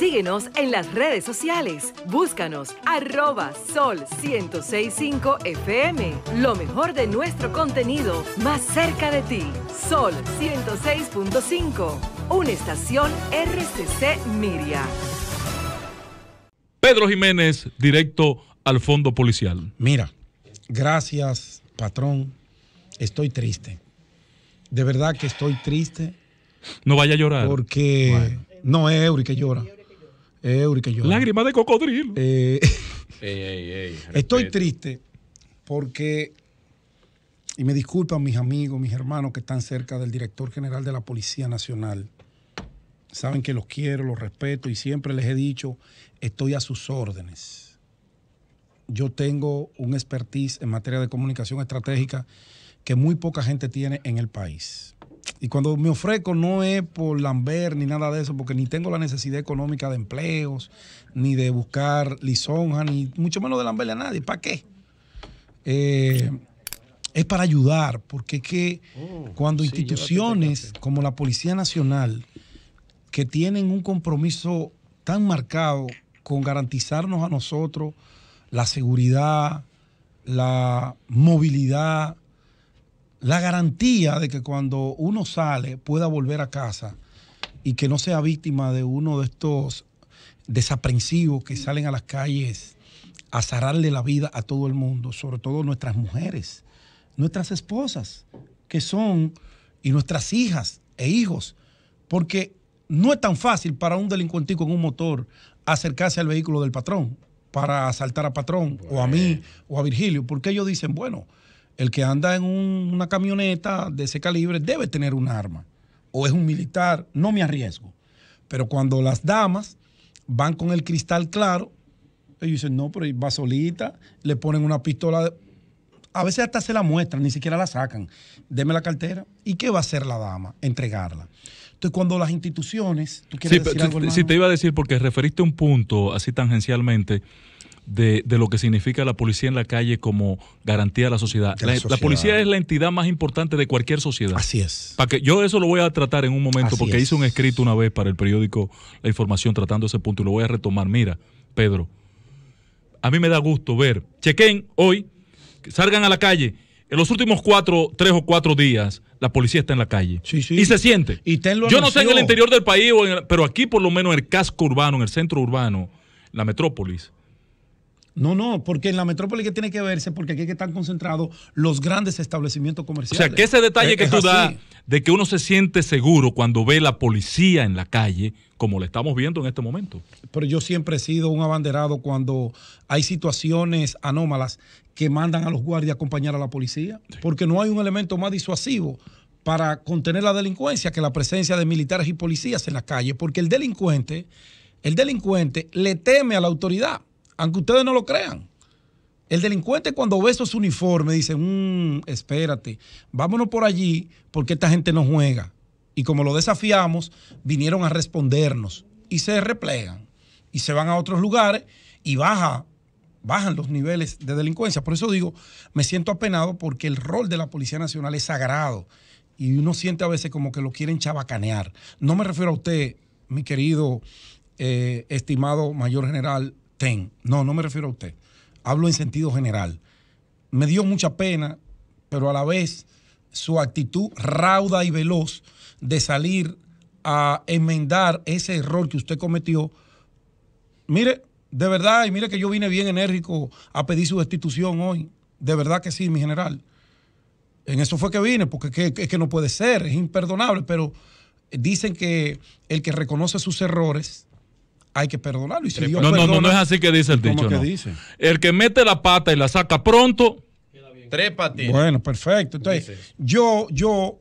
Síguenos en las redes sociales. Búscanos arroba sol 1065 FM. Lo mejor de nuestro contenido más cerca de ti. Sol 106.5. Una estación RCC Miria. Pedro Jiménez, directo al fondo policial. Mira, gracias, patrón. Estoy triste. De verdad que estoy triste. No vaya a llorar. Porque no es Eury que llora. Lágrimas de cocodrilo. Eh, estoy triste porque, y me disculpan mis amigos, mis hermanos que están cerca del director general de la Policía Nacional. Saben que los quiero, los respeto y siempre les he dicho, estoy a sus órdenes. Yo tengo un expertise en materia de comunicación estratégica que muy poca gente tiene en el país. Y cuando me ofrezco no es por lamber ni nada de eso, porque ni tengo la necesidad económica de empleos, ni de buscar lisonja, ni mucho menos de lamberle a nadie. ¿Para qué? Eh, es para ayudar, porque es que oh, cuando instituciones como la Policía Nacional, que tienen un compromiso tan marcado con garantizarnos a nosotros la seguridad, la movilidad, la garantía de que cuando uno sale pueda volver a casa y que no sea víctima de uno de estos desaprensivos que salen a las calles a zararle la vida a todo el mundo, sobre todo nuestras mujeres, nuestras esposas, que son, y nuestras hijas e hijos, porque no es tan fácil para un delincuente con un motor acercarse al vehículo del patrón para asaltar a patrón o a mí o a Virgilio, porque ellos dicen, bueno, el que anda en una camioneta de ese calibre debe tener un arma. O es un militar, no me arriesgo. Pero cuando las damas van con el cristal claro, ellos dicen, no, pero va solita, le ponen una pistola. A veces hasta se la muestran, ni siquiera la sacan. Deme la cartera. ¿Y qué va a hacer la dama? Entregarla. Entonces, cuando las instituciones. si, te iba a decir, porque referiste un punto así tangencialmente de, de, lo que significa la policía en la calle como garantía de la sociedad. la, policía es la entidad más importante de cualquier sociedad. Así es. que, yo eso lo voy a tratar en un momento, porque hice un escrito una vez para el periódico La Información tratando ese punto y lo voy a retomar. Mira, Pedro, a mí me da gusto ver, chequen hoy, salgan a la calle. En los últimos cuatro, tres o cuatro días, la policía está en la calle. Sí, Y se siente. Yo no sé en el interior del país, pero aquí por lo menos en el casco urbano, en el centro urbano, la metrópolis, no, no, porque en la metrópoli que tiene que verse, porque aquí están concentrados los grandes establecimientos comerciales. O sea, que ese detalle que tú das de que uno se siente seguro cuando ve la policía en la calle, como lo estamos viendo en este momento. Pero yo siempre he sido un abanderado cuando hay situaciones anómalas que mandan a los guardias a acompañar a la policía, porque no hay un elemento más disuasivo para contener la delincuencia que la presencia de militares y policías en la calle, porque el delincuente, el delincuente le teme a la autoridad aunque ustedes no lo crean. El delincuente cuando ve esos uniformes dice, mm, espérate, vámonos por allí porque esta gente no juega. Y como lo desafiamos, vinieron a respondernos y se replegan y se van a otros lugares y baja, bajan los niveles de delincuencia. Por eso digo, me siento apenado porque el rol de la Policía Nacional es sagrado y uno siente a veces como que lo quieren chabacanear. No me refiero a usted, mi querido, eh, estimado mayor general no, no me refiero a usted, hablo en sentido general. Me dio mucha pena, pero a la vez su actitud rauda y veloz de salir a enmendar ese error que usted cometió. Mire, de verdad, y mire que yo vine bien enérgico a pedir su destitución hoy. De verdad que sí, mi general. En eso fue que vine, porque es que no puede ser, es imperdonable, pero dicen que el que reconoce sus errores hay que perdonarlo. Y no, no, no, no es así que dice el dicho. Que dice? El que mete la pata y la saca pronto. Tres Bueno, perfecto. Entonces, yo, yo,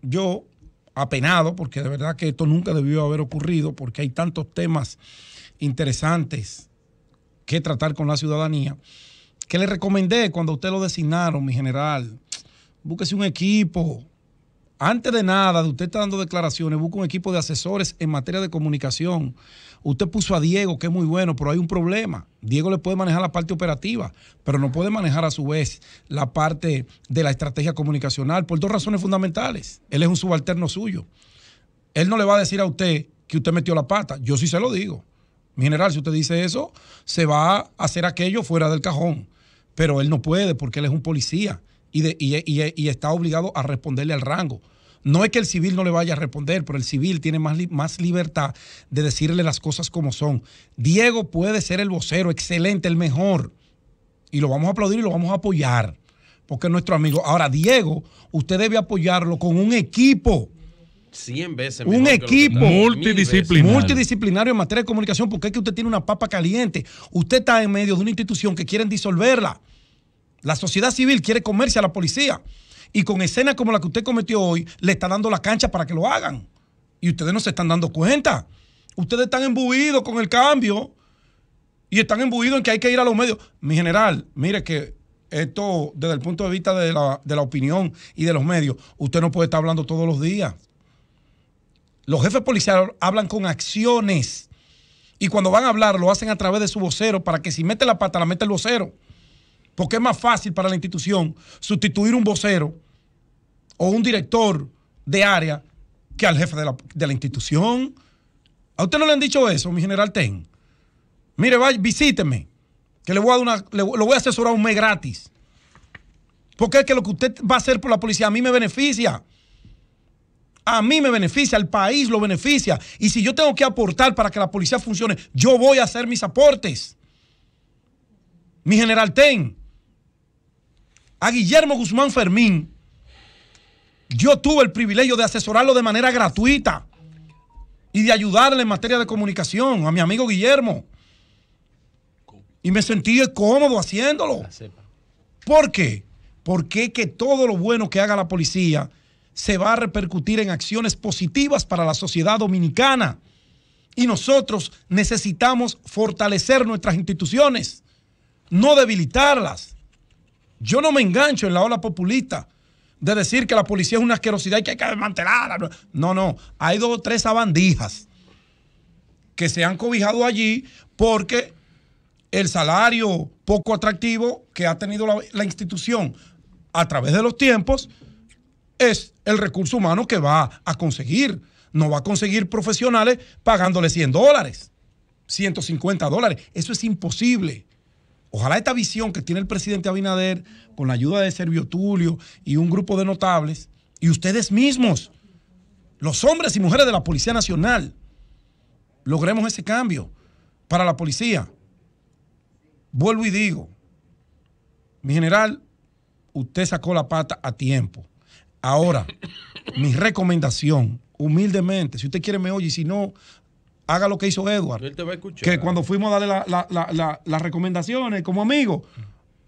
yo, apenado, porque de verdad que esto nunca debió haber ocurrido, porque hay tantos temas interesantes que tratar con la ciudadanía, que le recomendé cuando usted lo designaron, mi general, búsquese un equipo, antes de nada, de usted está dando declaraciones, busca un equipo de asesores en materia de comunicación. Usted puso a Diego, que es muy bueno, pero hay un problema. Diego le puede manejar la parte operativa, pero no puede manejar a su vez la parte de la estrategia comunicacional por dos razones fundamentales. Él es un subalterno suyo. Él no le va a decir a usted que usted metió la pata. Yo sí se lo digo. general, si usted dice eso, se va a hacer aquello fuera del cajón. Pero él no puede porque él es un policía. y, está obligado a responderle al rango. No es que el civil no le vaya a responder, pero el civil tiene más, más libertad de decirle las cosas como son. Diego puede ser el vocero, excelente, el mejor. Y lo vamos a aplaudir y lo vamos a apoyar, porque es nuestro amigo. Ahora, Diego, usted debe apoyarlo con un equipo. 100 veces un equipo multidisciplinario. multidisciplinario en materia de comunicación porque es que usted tiene una papa caliente usted está en medio de una institución que quieren disolverla la sociedad civil quiere comerse a la policía y con escenas como la que usted cometió hoy, le está dando la cancha para que lo hagan. Y ustedes no se están dando cuenta. Ustedes están embuidos con el cambio y están embuidos en que hay que ir a los medios. Mi general, mire que esto desde el punto de vista de la, de la opinión y de los medios, usted no puede estar hablando todos los días. Los jefes policiales hablan con acciones. Y cuando van a hablar, lo hacen a través de su vocero para que si mete la pata, la mete el vocero porque es más fácil para la institución sustituir un vocero o un director de área que al jefe de la, institución. ¿A usted no le han dicho eso, mi general Ten? Mire, vaya, visíteme, que le voy a dar una, le, voy a asesorar un mes gratis. Porque es que lo que usted va a hacer por la policía a mí me beneficia. A mí me beneficia, al país lo beneficia. Y si yo tengo que aportar para que la policía funcione, yo voy a hacer mis aportes. Mi general Ten, a Guillermo Guzmán Fermín, yo tuve el privilegio de asesorarlo de manera gratuita y de ayudarle en materia de comunicación a mi amigo Guillermo. Y me sentí cómodo haciéndolo. ¿Por qué? Porque que todo lo bueno que haga la policía se va a repercutir en acciones positivas para la sociedad dominicana. Y nosotros necesitamos fortalecer nuestras instituciones, no debilitarlas. Yo no me engancho en la ola populista de decir que la policía es una asquerosidad y que hay que desmantelarla. No, no. Hay dos o tres abandijas que se han cobijado allí porque el salario poco atractivo que ha tenido la, institución a través de los tiempos es el recurso humano que va a conseguir. No va a conseguir profesionales pagándole 100 dólares, 150 dólares. Eso es imposible. Ojalá esta visión que tiene el presidente Abinader, con la ayuda de Servio Tulio y un grupo de notables, y ustedes mismos, los hombres y mujeres de la Policía Nacional, logremos ese cambio para la policía. Vuelvo y digo, mi general, usted sacó la pata a tiempo. Ahora, mi recomendación, humildemente, si usted quiere me oye, y si no, haga lo que hizo Edward. Él te va a escuchar. Que cuando fuimos a darle las recomendaciones como amigo,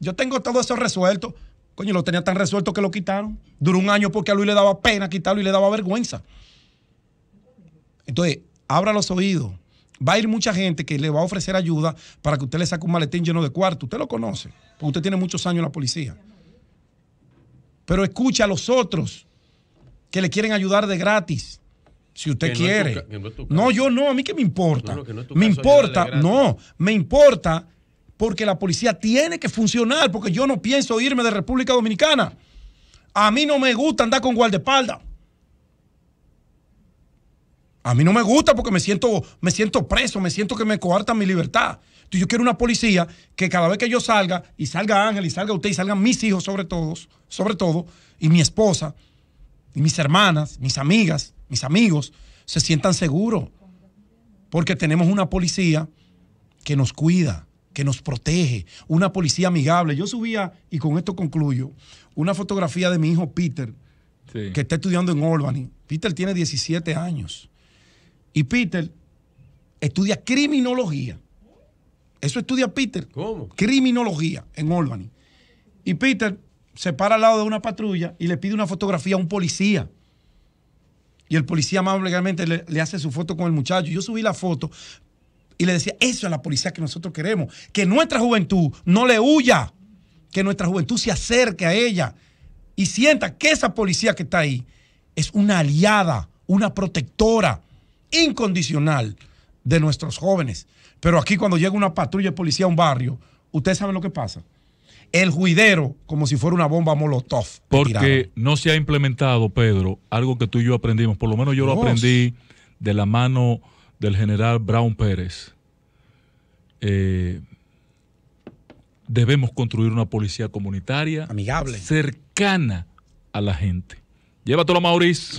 yo tengo todo eso resuelto. Coño, lo tenía tan resuelto que lo quitaron. Duró un año porque a Luis le daba pena quitarlo y le daba vergüenza. Entonces, abra los oídos. Va a ir mucha gente que le va a ofrecer ayuda para que usted le saque un maletín lleno de cuarto. Usted lo conoce, porque usted tiene muchos años en la policía. Pero escucha a los otros que le quieren ayudar de gratis si usted quiere. No, yo no, a mí qué me importa. me importa, no, me importa porque la policía tiene que funcionar, porque yo no pienso irme de República Dominicana. A mí no me gusta andar con guardaespaldas. A mí no me gusta porque me siento, me siento preso, me siento que me coartan mi libertad. Entonces yo quiero una policía que cada vez que yo salga, y salga Ángel, y salga usted, y salgan mis hijos sobre todos, sobre todo, y mi esposa, y mis hermanas, mis amigas, mis amigos, se sientan seguros. Porque tenemos una policía que nos cuida, que nos protege, una policía amigable. Yo subía, y con esto concluyo, una fotografía de mi hijo Peter, que está estudiando en Albany. Peter tiene 17 años. Y Peter estudia criminología. Eso estudia Peter. ¿Cómo? Criminología en Albany. Y Peter se para al lado de una patrulla y le pide una fotografía a un policía. Y el policía amablemente le, le hace su foto con el muchacho. Yo subí la foto y le decía, eso es la policía que nosotros queremos. Que nuestra juventud no le huya. Que nuestra juventud se acerque a ella y sienta que esa policía que está ahí es una aliada, una protectora incondicional de nuestros jóvenes. Pero aquí cuando llega una patrulla de policía a un barrio, ustedes saben lo que pasa el juidero como si fuera una bomba molotov. Porque no se ha implementado, Pedro, algo que tú y yo aprendimos, por lo menos yo lo aprendí de la mano del general Brown Pérez. Eh, debemos construir una policía comunitaria. Amigable. Cercana a la gente. Llévatelo, Mauricio.